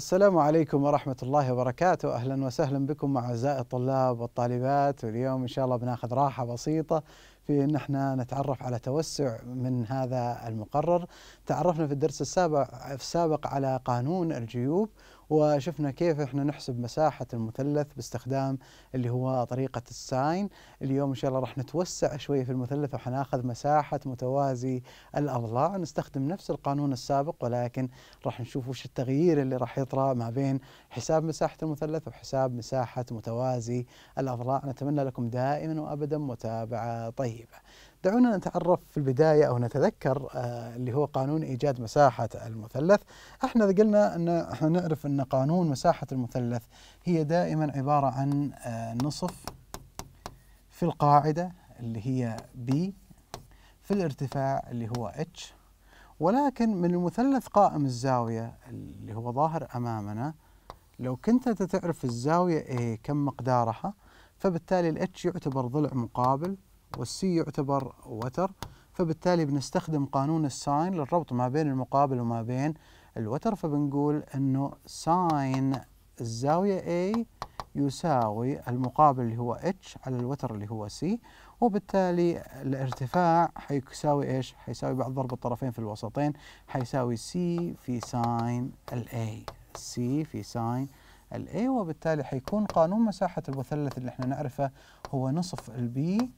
السلام عليكم ورحمة الله وبركاته أهلا وسهلا بكم أعزائي الطلاب والطالبات واليوم إن شاء الله بناخذ راحة بسيطة في ان احنا نتعرف على توسع من هذا المقرر، تعرفنا في الدرس السابق السابق على قانون الجيوب وشفنا كيف احنا نحسب مساحه المثلث باستخدام اللي هو طريقه الساين اليوم ان شاء الله راح نتوسع شويه في المثلث وحناخذ مساحه متوازي الاضلاع نستخدم نفس القانون السابق ولكن راح نشوف وش التغيير اللي راح يطرا ما بين حساب مساحه المثلث وحساب مساحه متوازي الاضلاع نتمنى لكم دائما وابدا متابعه طيبه دعونا نتعرف في البداية أو نتذكر آه، اللي هو قانون إيجاد مساحة المثلث احنا قلنا أن احنا نعرف أن قانون مساحة المثلث هي دائما عبارة عن آه، نصف في القاعدة اللي هي B في الارتفاع اللي هو H ولكن من المثلث قائم الزاوية اللي هو ظاهر أمامنا لو كنت أنت تعرف الزاوية A كم مقدارها فبالتالي الاتش يعتبر ضلع مقابل والسي يعتبر وتر فبالتالي بنستخدم قانون الساين للربط ما بين المقابل وما بين الوتر فبنقول انه ساين الزاوية A يساوي المقابل اللي هو H على الوتر اللي هو C وبالتالي الارتفاع حيساوي ايش؟ حيساوي بعد ضرب الطرفين في الوسطين حيساوي C في ساين ال A C في ساين ال A وبالتالي حيكون قانون مساحة المثلث اللي احنا نعرفه هو نصف البي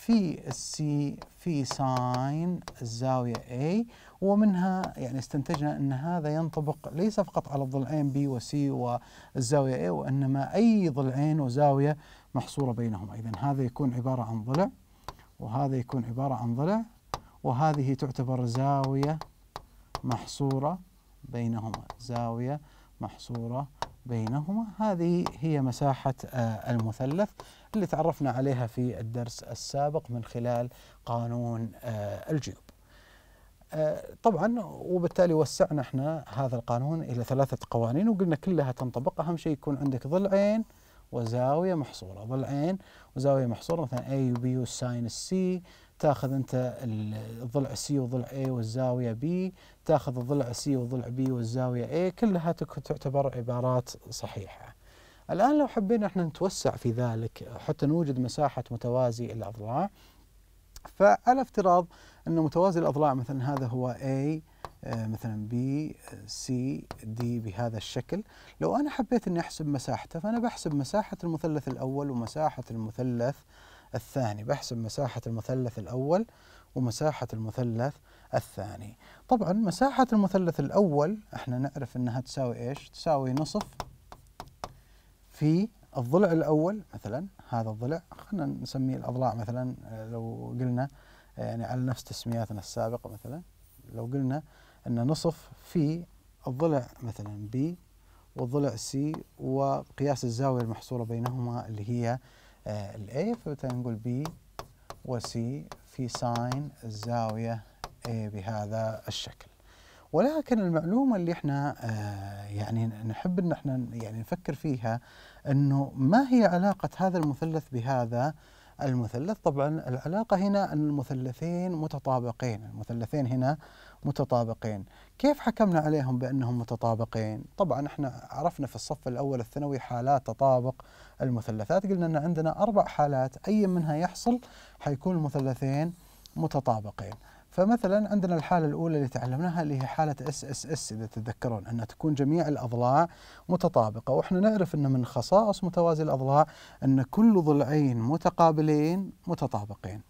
في السي في ساين الزاوية A ومنها يعني استنتجنا أن هذا ينطبق ليس فقط على الضلعين B و C والزاوية A وإنما أي ضلعين وزاوية محصورة بينهما إذا هذا يكون عبارة عن ضلع وهذا يكون عبارة عن ضلع وهذه تعتبر زاوية محصورة بينهما زاوية محصورة بينهما هذه هي مساحة آه، المثلث اللي تعرفنا عليها في الدرس السابق من خلال قانون آه، الجيوب آه، طبعا وبالتالي وسعنا احنا هذا القانون الى ثلاثه قوانين وقلنا كلها تنطبق اهم شيء يكون عندك ضلعين وزاويه محصوره ضلعين وزاويه محصوره مثلا اي وبي والساين السي تاخذ انت الضلع سي وضلع اي والزاويه بي تاخذ الضلع سي وضلع بي والزاويه اي كلها تعتبر عبارات صحيحه الآن لو حبينا احنا نتوسع في ذلك حتى نوجد مساحة متوازي الأضلاع فعلى افتراض أن متوازي الأضلاع مثلا هذا هو A آه، مثلا B آه، C D بهذا الشكل لو أنا حبيت أني أحسب مساحته فأنا بحسب مساحة المثلث الأول ومساحة المثلث الثاني بحسب مساحة المثلث الأول ومساحة المثلث الثاني طبعا مساحة المثلث الأول احنا نعرف أنها تساوي إيش تساوي نصف في الضلع الأول مثلا هذا الضلع خلينا نسميه الأضلاع مثلا آه، لو قلنا آه، يعني على نفس تسمياتنا السابقة مثلا لو قلنا أن نصف في الضلع مثلا بي والضلع C وقياس الزاوية المحصورة بينهما اللي هي آه، الـ A فبالتالي نقول B و C في ساين الزاوية A بهذا الشكل ولكن المعلومه اللي احنا آه، يعني نحب ان احنا يعني نفكر فيها انه ما هي علاقه هذا المثلث بهذا المثلث طبعا العلاقه هنا ان المثلثين متطابقين المثلثين هنا متطابقين كيف حكمنا عليهم بانهم متطابقين طبعا احنا عرفنا في الصف الاول الثانوي حالات تطابق المثلثات قلنا ان عندنا اربع حالات اي منها يحصل حيكون المثلثين متطابقين فمثلا عندنا الحالة الأولى اللي تعلمناها اللي هي حالة اس اس اس إذا تتذكرون أنها تكون جميع الأضلاع متطابقة وإحنا نعرف أن من خصائص متوازي الأضلاع أن كل ضلعين متقابلين متطابقين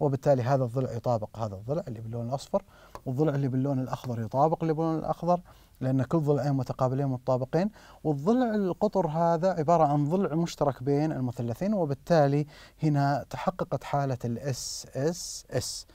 وبالتالي هذا الضلع يطابق هذا الضلع اللي باللون الأصفر والضلع اللي باللون الأخضر يطابق اللي باللون الأخضر لأن كل ضلعين متقابلين متطابقين والضلع القطر هذا عبارة عن ضلع مشترك بين المثلثين وبالتالي هنا تحققت حالة الاس اس اس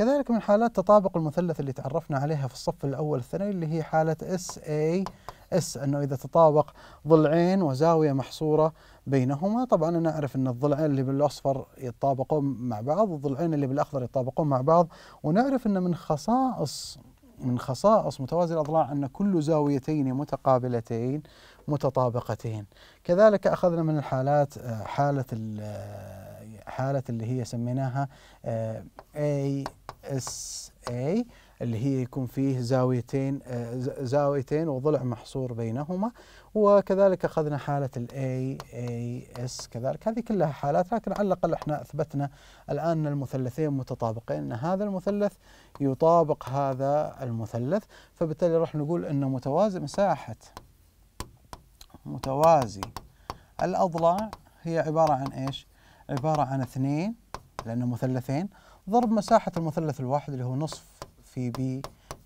كذلك من حالات تطابق المثلث اللي تعرفنا عليها في الصف الأول الثانوي اللي هي حالة اس اي اس أنه إذا تطابق ضلعين وزاوية محصورة بينهما طبعا أنا أعرف أن الضلعين اللي بالأصفر يتطابقون مع بعض والضلعين اللي بالأخضر يتطابقون مع بعض ونعرف أن من خصائص من خصائص متوازي الأضلاع أن كل زاويتين متقابلتين متطابقتين كذلك أخذنا من الحالات آه، حالة آه، حالة اللي هي سميناها آه، A اس اي اللي هي يكون فيه زاويتين آه، زاويتين وضلع محصور بينهما وكذلك اخذنا حاله الاي اي اس كذلك هذه كلها حالات لكن على الاقل احنا اثبتنا الان ان المثلثين متطابقين ان هذا المثلث يطابق هذا المثلث فبالتالي راح نقول ان متوازي مساحه متوازي الاضلاع هي عباره عن ايش؟ عباره عن اثنين لانه مثلثين ضرب مساحة المثلث الواحد اللي هو نصف في بي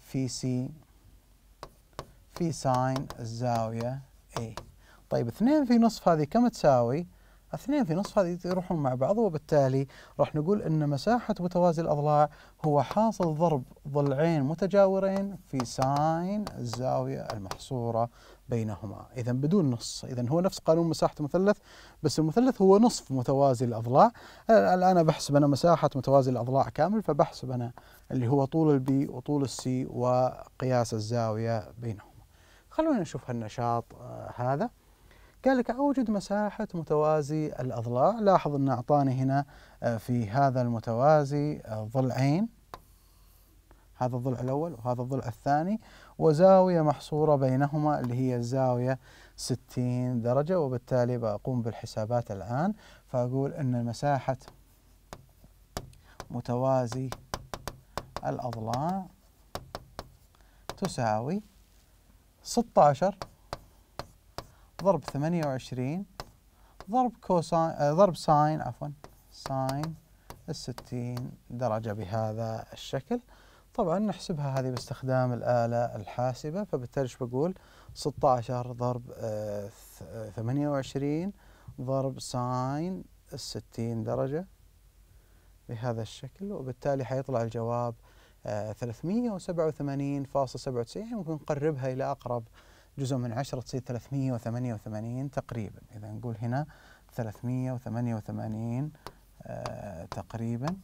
في سي في ساين الزاوية A طيب 2 في نصف هذه كم تساوي؟ اثنين في نصف هذه يروحون مع بعض وبالتالي راح نقول ان مساحه متوازي الاضلاع هو حاصل ضرب ضلعين متجاورين في ساين الزاويه المحصوره بينهما اذا بدون نص اذا هو نفس قانون مساحه المثلث بس المثلث هو نصف متوازي الاضلاع الان بحسب انا مساحه متوازي الاضلاع كامل فبحسب انا اللي هو طول البي وطول السي وقياس الزاويه بينهما خلونا نشوف هالنشاط آه، هذا قال لك أوجد مساحة متوازي الأضلاع لاحظ أن أعطاني هنا آه، في هذا المتوازي ضلعين آه، هذا الضلع الأول وهذا الضلع الثاني وزاوية محصورة بينهما اللي هي الزاوية 60 درجة وبالتالي بقوم بالحسابات الآن فأقول أن مساحة متوازي الأضلاع تساوي 16 ضرب 28 ضرب كوساين آه، ضرب ساين عفوا ساين ال 60 درجة بهذا الشكل طبعا نحسبها هذه باستخدام الآلة الحاسبة فبالتالي ايش بقول 16 ضرب 28 آه، آه، ضرب ساين ال 60 درجة بهذا الشكل وبالتالي حيطلع الجواب 387.97 ممكن نقربها إلى أقرب جزء من عشرة تصير 388 تقريبا إذا نقول هنا 388 آه تقريبا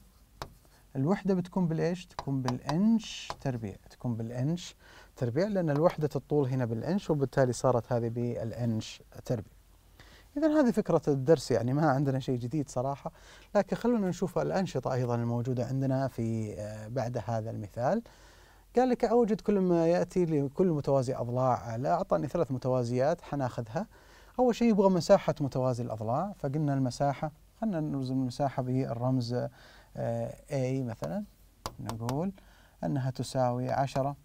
الوحدة بتكون بالإيش؟ تكون بالإنش تربيع تكون بالإنش تربيع لأن الوحدة الطول هنا بالإنش وبالتالي صارت هذه بالإنش تربيع إذا هذه فكرة الدرس يعني ما عندنا شيء جديد صراحة لكن خلونا نشوف الأنشطة أيضا الموجودة عندنا في آه، بعد هذا المثال قال لك أوجد كل ما يأتي لكل متوازي أضلاع لا أعطاني ثلاث متوازيات حناخذها أول شيء يبغى مساحة متوازي الأضلاع فقلنا المساحة خلينا نرسم المساحة بالرمز آه، A مثلا نقول أنها تساوي 10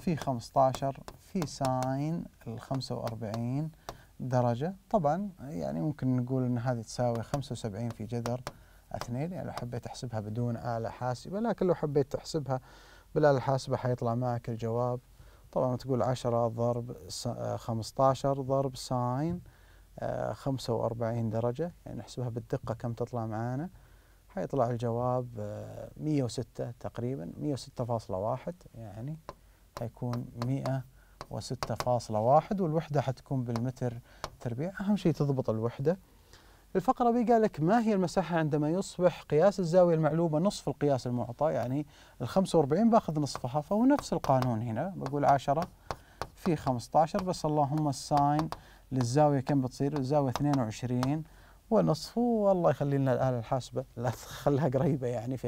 في 15 في ساين ال 45 درجة طبعا يعني ممكن نقول أن هذه تساوي 75 في جذر 2 يعني لو حبيت أحسبها بدون آلة حاسبة لكن لو حبيت تحسبها بالآلة الحاسبة حيطلع معك الجواب طبعا تقول عشرة ضرب آه، خمسة عشر ضرب ساين آه، خمسة وأربعين درجة يعني نحسبها بالدقة كم تطلع معانا حيطلع الجواب آه، مية وستة تقريبا مية وستة فاصلة واحد يعني حيكون مئة وستة فاصلة واحد والوحدة حتكون بالمتر تربيع أهم شيء تضبط الوحدة الفقرة بي قال لك ما هي المساحة عندما يصبح قياس الزاوية المعلومة نصف القياس المعطى يعني ال 45 باخذ نصفها فهو نفس القانون هنا بقول 10 في 15 بس اللهم الساين للزاوية كم بتصير؟ الزاوية 22 ونصف والله يخلي لنا الآلة الحاسبة لا تخليها قريبة يعني في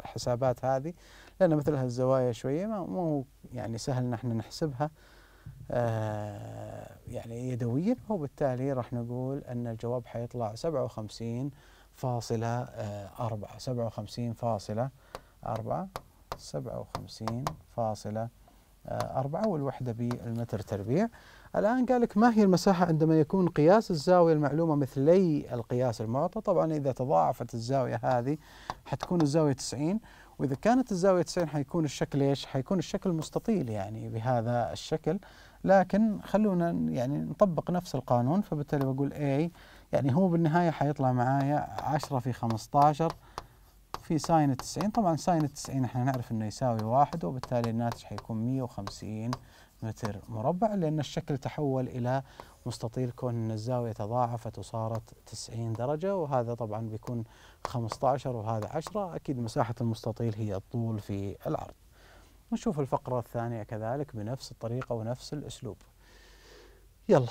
الحسابات هذه لأن مثل هالزوايا شوية ما مو يعني سهل نحن نحسبها آه، يعني يدويا وبالتالي راح نقول أن الجواب حيطلع 57 فاصلة أربعة سبعة وخمسين فاصلة أربعة سبعة وخمسين فاصلة أربعة والوحدة بالمتر تربيع الآن قال لك ما هي المساحة عندما يكون قياس الزاوية المعلومة مثلي القياس المعطى طبعا إذا تضاعفت الزاوية هذه حتكون الزاوية 90 وإذا كانت الزاوية 90 حيكون الشكل إيش حيكون الشكل مستطيل يعني بهذا الشكل لكن خلونا يعني نطبق نفس القانون فبالتالي بقول A يعني هو بالنهاية حيطلع معايا 10 في 15 في ساين 90 طبعا ساين 90 احنا نعرف انه يساوي واحد وبالتالي الناتج حيكون 150 متر مربع لأن الشكل تحول إلى مستطيل كون أن الزاوية تضاعفت وصارت 90 درجة وهذا طبعا بيكون 15 وهذا 10 أكيد مساحة المستطيل هي الطول في العرض ونشوف الفقرة الثانية كذلك بنفس الطريقة ونفس الأسلوب يلا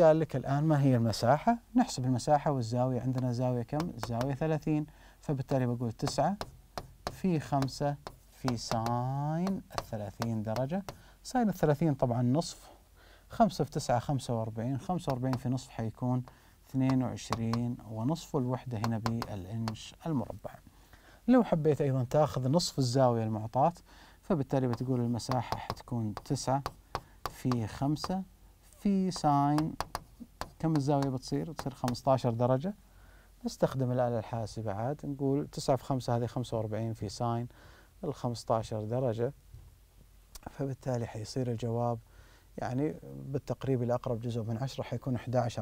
قال لك الآن ما هي المساحة نحسب المساحة والزاوية عندنا زاوية كم زاوية 30 فبالتالي بقول 9 في 5 في ساين 30 درجة ساين 30 طبعا نصف 5 في 9 45 45 في نصف حيكون 22 ونصف الوحدة هنا بالإنش المربع لو حبيت أيضا تاخذ نصف الزاوية المعطاة فبالتالي بتقول المساحة حتكون تسعة في خمسة في ساين كم الزاوية بتصير؟ بتصير 15 درجة نستخدم الآلة الحاسبة عاد نقول تسعة في خمسة هذه 45 في ساين ال 15 درجة فبالتالي حيصير الجواب يعني بالتقريب الأقرب جزء من 10 حيكون 11.6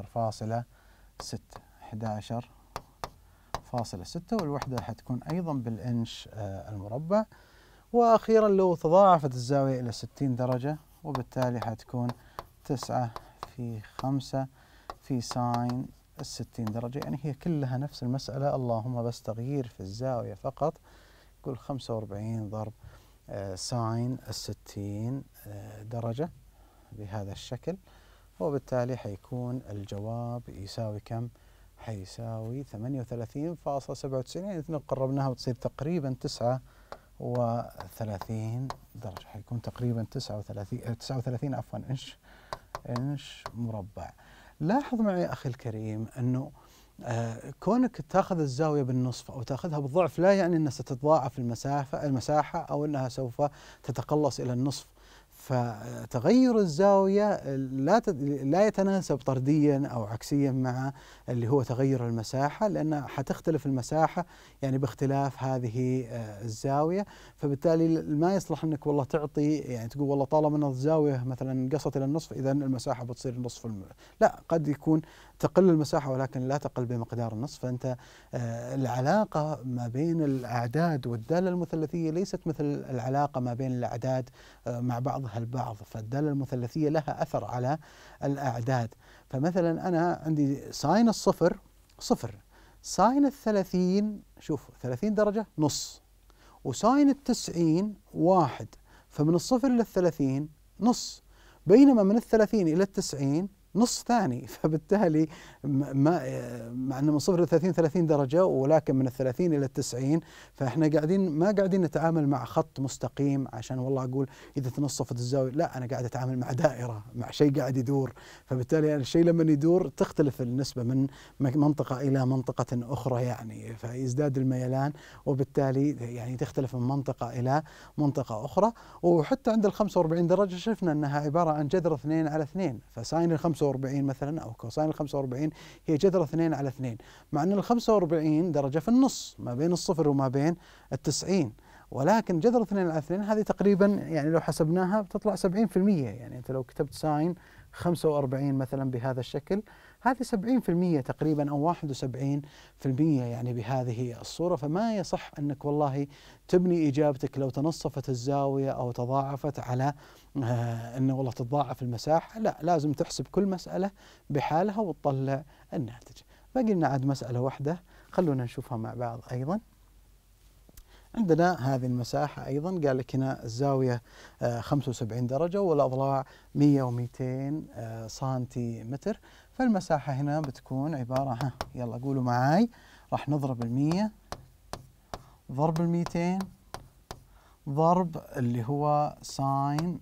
11.6 والوحدة حتكون أيضا بالإنش آه، المربع وأخيرا لو تضاعفت الزاوية إلى 60 درجة وبالتالي حتكون 9 في 5 في ساين الستين درجة يعني هي كلها نفس المسألة اللهم بس تغيير في الزاوية فقط قول 45 ضرب آه، ساين الستين 60 آه، درجة بهذا الشكل وبالتالي حيكون الجواب يساوي كم؟ حيساوي 38.97 يعني قربناها وتصير تقريبا 9 وثلاثين درجة حيكون تقريبا تسعة وثلاثين, آه، تسعة وثلاثين عفوا إنش إنش مربع لاحظ معي أخي الكريم أنه آه، كونك تاخذ الزاويه بالنصف او تاخذها بالضعف لا يعني انها ستتضاعف المسافه المساحه او انها سوف تتقلص الى النصف فتغير الزاوية لا لا يتناسب طرديا أو عكسيا مع اللي هو تغير المساحة لأن حتختلف المساحة يعني باختلاف هذه آه، الزاوية فبالتالي ما يصلح أنك والله تعطي يعني تقول والله طالما أن الزاوية مثلا قصت إلى النصف إذا المساحة بتصير نصف الم... لا قد يكون تقل المساحة ولكن لا تقل بمقدار النصف فأنت آه، العلاقة ما بين الأعداد والدالة المثلثية ليست مثل العلاقة ما بين الأعداد آه، مع بعضها بعضها البعض فالدالة المثلثية لها أثر على الأعداد فمثلا أنا عندي ساين الصفر صفر ساين الثلاثين شوف ثلاثين درجة نص وساين التسعين واحد فمن الصفر للثلاثين نص بينما من الثلاثين إلى التسعين نص ثاني فبالتالي ما مع انه من صفر ل 30 30 درجه ولكن من ال 30 الى ال 90 فاحنا قاعدين ما قاعدين نتعامل مع خط مستقيم عشان والله اقول اذا تنصفت الزاويه لا انا قاعد اتعامل مع دائره مع شيء قاعد يدور فبالتالي يعني الشيء لما يدور تختلف النسبه من منطقه الى منطقه اخرى يعني فيزداد الميلان وبالتالي يعني تختلف من منطقه الى منطقه اخرى وحتى عند ال 45 درجه شفنا انها عباره عن جذر 2 على 2 فساين ال 45 مثلا أو كوساين ال 45 هي جذر 2 على 2 مع أن ال 45 درجة في النص ما بين الصفر وما بين ال 90 ولكن جذر 2 على 2 هذه تقريبا يعني لو حسبناها بتطلع 70% يعني أنت لو كتبت ساين 45 مثلا بهذا الشكل هذه 70% تقريبا او 71% يعني بهذه الصوره فما يصح انك والله تبني اجابتك لو تنصفت الزاويه او تضاعفت على آه، انه والله تتضاعف المساحه لا لازم تحسب كل مساله بحالها وتطلع الناتج باقي لنا عاد مساله واحده خلونا نشوفها مع بعض ايضا عندنا هذه المساحة أيضا قال لك هنا الزاوية 75 آه، درجة والأضلاع 100 و 200 سنتيمتر فالمساحة هنا بتكون عبارة ها يلا قولوا معاي راح نضرب المية ضرب الميتين ضرب اللي هو ساين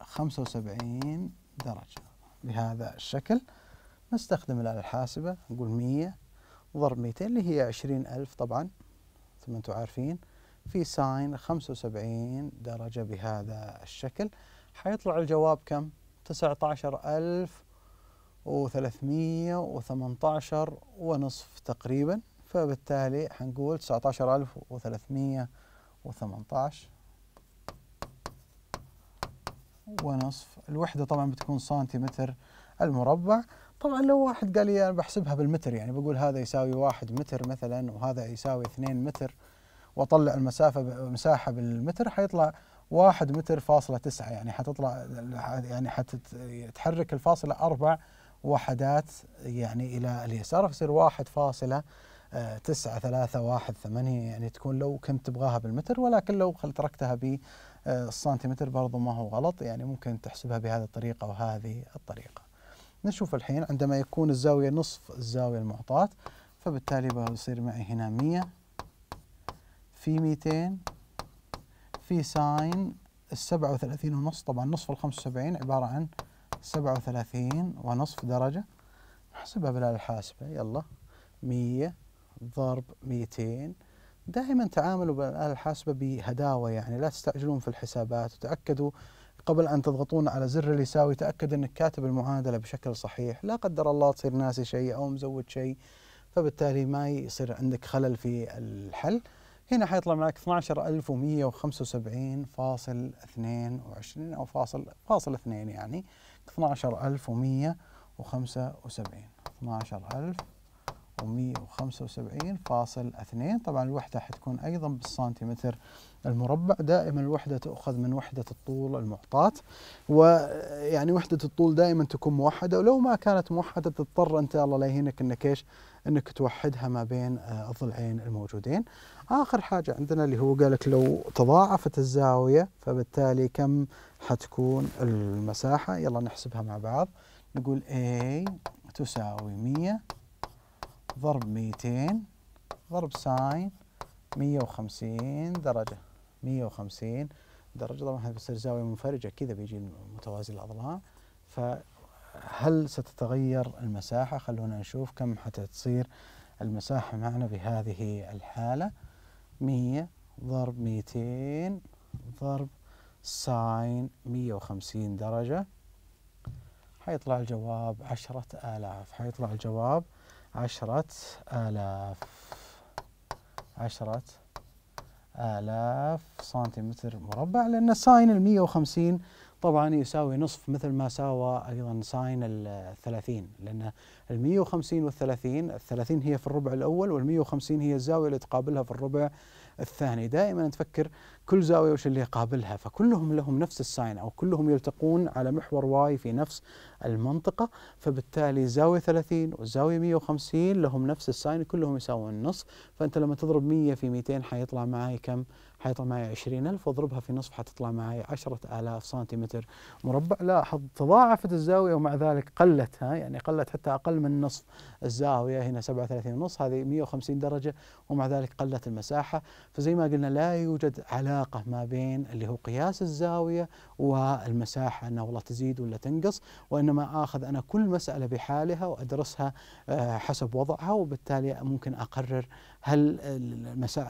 خمسة وسبعين درجة بهذا الشكل نستخدم الآلة الحاسبة نقول مية ضرب ميتين اللي هي عشرين ألف طبعا مثل ما أنتم عارفين في ساين خمسة وسبعين درجة بهذا الشكل حيطلع الجواب كم؟ تسعة عشر ألف و318 ونصف تقريبا فبالتالي حنقول 19318 ونصف الوحدة طبعا بتكون سنتيمتر المربع طبعا لو واحد قال لي أنا بحسبها بالمتر يعني بقول هذا يساوي واحد متر مثلا وهذا يساوي اثنين متر وأطلع المسافة مساحة بالمتر حيطلع واحد متر فاصلة تسعة يعني حتطلع يعني حتتحرك الفاصلة أربع وحدات يعني إلى اليسار فيصير واحد فاصلة آه، تسعة ثلاثة واحد ثمانية يعني تكون لو كنت تبغاها بالمتر ولكن لو تركتها بالسنتيمتر آه، برضو ما هو غلط يعني ممكن تحسبها بهذه الطريقة وهذه الطريقة نشوف الحين عندما يكون الزاوية نصف الزاوية المعطاة فبالتالي بيصير معي هنا 100 في 200 في ساين السبعة وثلاثين ونص طبعا نصف ال وسبعين عبارة عن سبعة وثلاثين ونصف درجة نحسبها بالآلة الحاسبة يلا مية ضرب ميتين دائما تعاملوا بالآلة الحاسبة بهداوة يعني لا تستعجلون في الحسابات وتأكدوا قبل أن تضغطون على زر اللي يساوي تأكد أنك كاتب المعادلة بشكل صحيح لا قدر الله تصير ناسي شيء أو مزود شيء فبالتالي ما يصير عندك خلل في الحل هنا حيطلع معك 12175.22 أو فاصل فاصل 2 يعني 12175 12175 فاصل 2 طبعا الوحدة حتكون أيضا بالسنتيمتر المربع دائما الوحدة تؤخذ من وحدة الطول المعطاة ويعني وحدة الطول دائما تكون موحدة ولو ما كانت موحدة تضطر أنت الله لا يهينك أنك إيش أنك توحدها ما بين آه، الضلعين الموجودين آخر حاجة عندنا اللي هو قالك لو تضاعفت الزاوية فبالتالي كم حتكون المساحة يلا نحسبها مع بعض نقول A تساوي 100 ضرب 200 ضرب ساين 150 درجة 150 درجه طبعا هذا زاويه منفرجه كذا بيجي متوازي الاضلاع فهل ستتغير المساحه خلونا نشوف كم حتى تصير المساحه معنا بهذه الحاله 100 ضرب 200 ضرب ساين 150 درجة حيطلع الجواب عشرة آلاف حيطلع الجواب عشرة آلاف عشرة آلاف سنتيمتر مربع لأن ساين ال 150 طبعا يساوي نصف مثل ما ساوى أيضا ساين ال 30 لأن ال 150 وال 30 ال 30 هي في الربع الأول وال 150 هي الزاوية اللي تقابلها في الربع الثاني دائما تفكر كل زاوية وش اللي يقابلها فكلهم لهم نفس الساين أو كلهم يلتقون على محور واي في نفس المنطقة فبالتالي زاوية 30 والزاوية 150 لهم نفس الساين كلهم يساوون نص فأنت لما تضرب 100 في 200 حيطلع معي كم حيطلع معي 20000 واضربها في نصف حتطلع معي 10000 سنتيمتر مربع لاحظ تضاعفت الزاوية ومع ذلك قلت ها يعني قلت حتى أقل من نصف الزاوية هنا 37 ونص هذه 150 درجة ومع ذلك قلت المساحة فزي ما قلنا لا يوجد علاقة ما بين اللي هو قياس الزاوية والمساحة أنها والله تزيد ولا تنقص وإنما آخذ أنا كل مسألة بحالها وأدرسها آه، حسب وضعها وبالتالي ممكن أقرر هل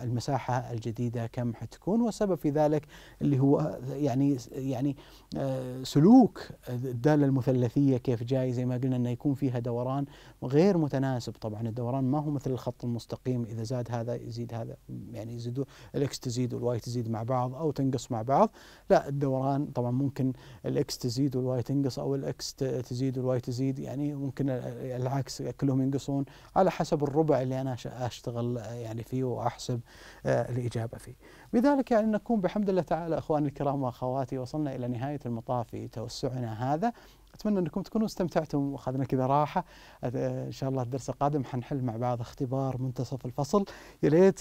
المساحة الجديدة كم حتكون والسبب في ذلك اللي هو يعني يعني آه، سلوك الدالة المثلثية كيف جاي زي ما قلنا أنه يكون فيها دوران غير متناسب طبعا الدوران ما هو مثل الخط المستقيم إذا زاد هذا يزيد هذا يعني يزيدوا الإكس تزيد والواي تزيد مع بعض أو تنقص مع بعض لا الدوران طبعا ممكن الإكس تزيد والواي تنقص أو الإكس تزيد والواي تزيد يعني ممكن العكس كلهم ينقصون على حسب الربع اللي أنا أشتغل يعني فيه وأحسب آه، الإجابة فيه بذلك يعني نكون بحمد الله تعالى أخواني الكرام وأخواتي وصلنا إلى نهاية المطاف في توسعنا هذا أتمنى أنكم تكونوا استمتعتم وأخذنا كذا راحة آه، إن شاء الله الدرس القادم حنحل مع بعض اختبار منتصف الفصل يا ليت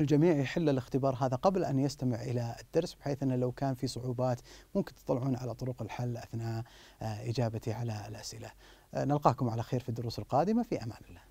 الجميع يحل الاختبار هذا قبل أن يستمع إلى الدرس بحيث أنه لو كان في صعوبات ممكن تطلعون على طرق الحل أثناء آه، إجابتي على الأسئلة نلقاكم على خير في الدروس القادمة في أمان الله